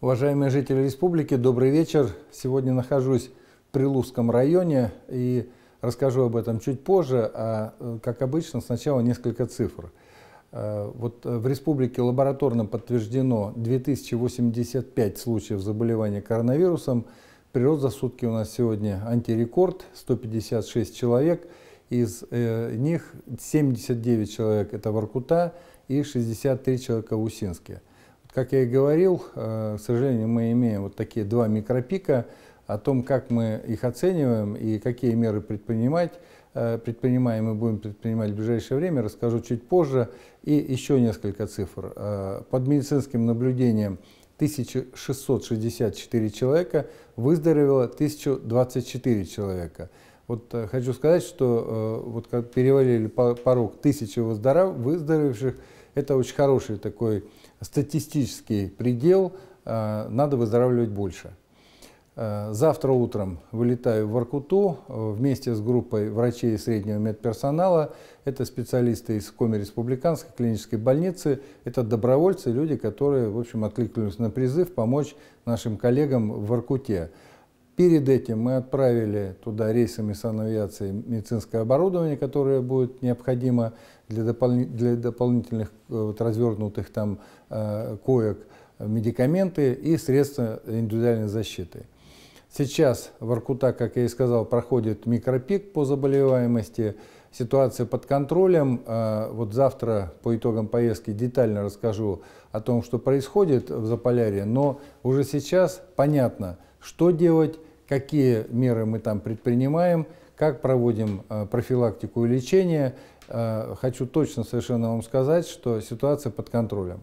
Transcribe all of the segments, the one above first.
Уважаемые жители республики, добрый вечер. Сегодня нахожусь в Прилузском районе и расскажу об этом чуть позже, а, э, как обычно, сначала несколько цифр. Э, вот э, в республике лабораторно подтверждено 2085 случаев заболевания коронавирусом. Прирост за сутки у нас сегодня антирекорд, 156 человек. Из них 79 человек – это Воркута и 63 человека – Усинские. Как я и говорил, э, к сожалению, мы имеем вот такие два микропика о том, как мы их оцениваем и какие меры предпринимать, э, предпринимаем и будем предпринимать в ближайшее время, расскажу чуть позже. И еще несколько цифр. Э, под медицинским наблюдением 1664 человека, выздоровело 1024 человека. Вот хочу сказать, что вот как перевалили порог тысячи выздоровевших, это очень хороший такой статистический предел, э, надо выздоравливать больше. Э, завтра утром вылетаю в Воркуту э, вместе с группой врачей и среднего медперсонала. Это специалисты из Коми Республиканской клинической больницы. Это добровольцы, люди, которые в общем, откликнулись на призыв помочь нашим коллегам в Воркуте. Перед этим мы отправили туда рейсами санавиации медицинское оборудование, которое будет необходимо для, допол для дополнительных э, вот, развернутых там э, коек, медикаменты и средства индивидуальной защиты. Сейчас в Аркута, как я и сказал, проходит микропик по заболеваемости. Ситуация под контролем. Э, вот завтра по итогам поездки детально расскажу о том, что происходит в Заполярье. Но уже сейчас понятно, что делать, какие меры мы там предпринимаем, как проводим э, профилактику и лечение. Э, хочу точно совершенно вам сказать, что ситуация под контролем.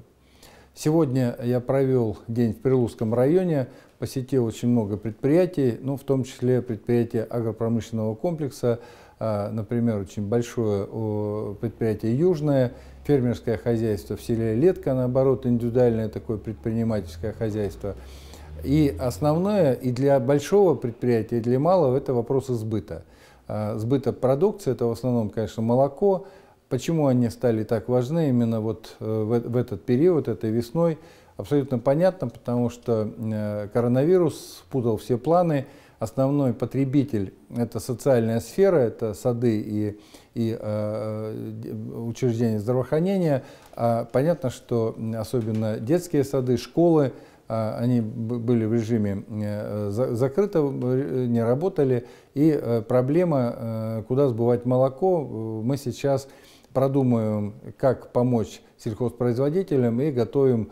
Сегодня я провел день в Прилузском районе, посетил очень много предприятий, ну, в том числе предприятия агропромышленного комплекса, э, например, очень большое предприятие «Южное», фермерское хозяйство в селе Летка, наоборот, индивидуальное такое предпринимательское хозяйство – и основное, и для большого предприятия, и для малого, это вопрос сбыта. А, сбыта продукции, это в основном, конечно, молоко. Почему они стали так важны именно вот э, в этот период, этой весной, абсолютно понятно, потому что э, коронавирус спутал все планы. Основной потребитель – это социальная сфера, это сады и, и э, э учреждения здравоохранения. А понятно, что особенно детские сады, школы – а, они были в режиме э, закрыто не работали. И э, проблема, э, куда сбывать молоко, мы сейчас продумаем, как помочь сельхозпроизводителям и готовим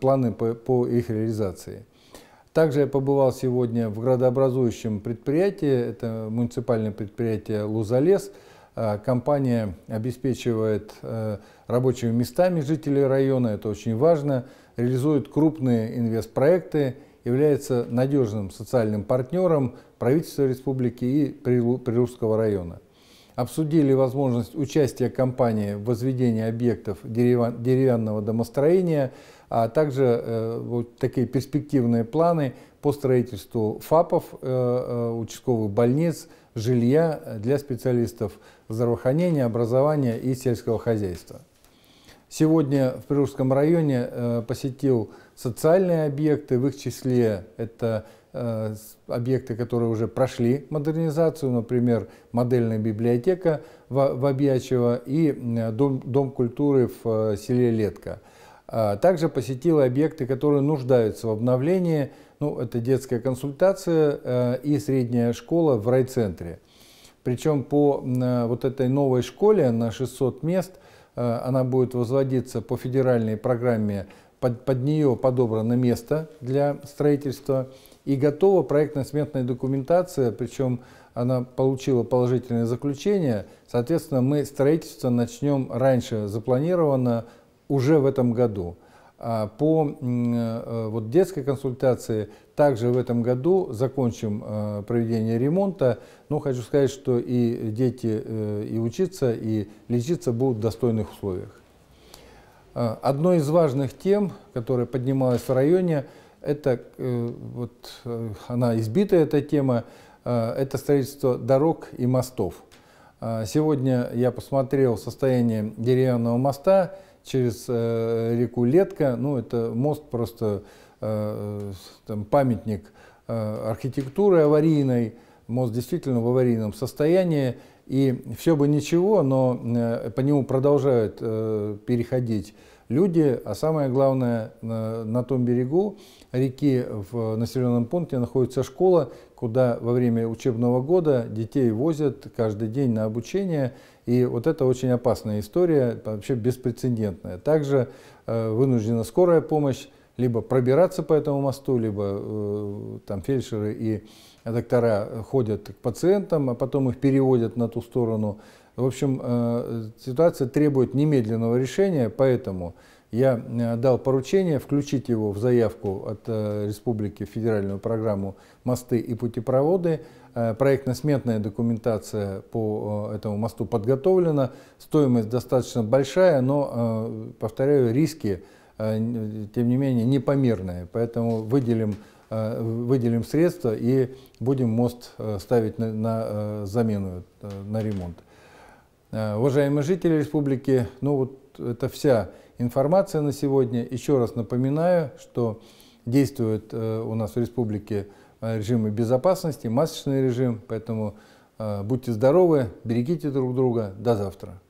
планы по, их реализации. Также я побывал сегодня в градообразующем предприятии, это муниципальное предприятие Лузалес а, Компания обеспечивает рабочими местами жителей района, это очень важно – реализует крупные инвестпроекты, является надежным социальным партнером правительства республики и Прилужского района. Обсудили возможность участия компании в возведении объектов деревянного домостроения, а также э, вот такие перспективные планы по строительству ФАПов, э, э участковых больниц, жилья для специалистов здравоохранения, образования и сельского хозяйства. Сегодня в Прирусском районе э, посетил социальные объекты, в их числе это э, объекты, которые уже прошли модернизацию, например, модельная библиотека в Обьячево и э, дом, дом культуры в селе Летка. А, также посетил объекты, которые нуждаются в обновлении. Ну, это детская консультация и средняя школа в райцентре. Причем по вот этой новой школе на 600 мест – Э, она будет возводиться по федеральной программе, под, под нее подобрано место для строительства и готова проектно-сметная документация, причем она получила положительное заключение. Соответственно, мы строительство начнем раньше запланировано уже в этом году. А, по э, вот, детской консультации также в этом году закончим э, проведение ремонта. Но хочу сказать, что и дети э, и учиться, и лечиться будут в достойных условиях. А, одной из важных тем, которая поднималась в районе, это вот она избитая эта тема, это строительство дорог и мостов. А, сегодня я посмотрел состояние деревянного моста, через э, реку Летка. Ну, это мост просто э, там, памятник э, архитектуры аварийной. Мост действительно в аварийном состоянии. И все бы ничего, но по нему продолжают переходить люди. А самое главное, на том берегу реки в населенном пункте находится школа, куда во время учебного года детей возят каждый день на обучение. И вот это очень опасная история, вообще беспрецедентная. Также э, вынуждена скорая помощь либо пробираться по этому мосту, либо э, там фельдшеры и доктора ходят к пациентам, а потом их переводят на ту сторону. В общем, э, ситуация требует немедленного решения, поэтому я э, дал поручение включить его в заявку от э, Республики в федеральную программу «Мосты и путепроводы». Э, проектно-сметная документация по этому мосту подготовлена. Стоимость достаточно большая, но, повторяю, риски, тем не менее, непомерные. Поэтому выделим, выделим средства и будем мост ставить на, на замену, на ремонт. Уважаемые жители республики, ну вот это вся информация на сегодня. Еще раз напоминаю, что действует э, у нас в республике э, режимы безопасности, масочный режим, поэтому э, будьте здоровы, берегите друг друга. До завтра.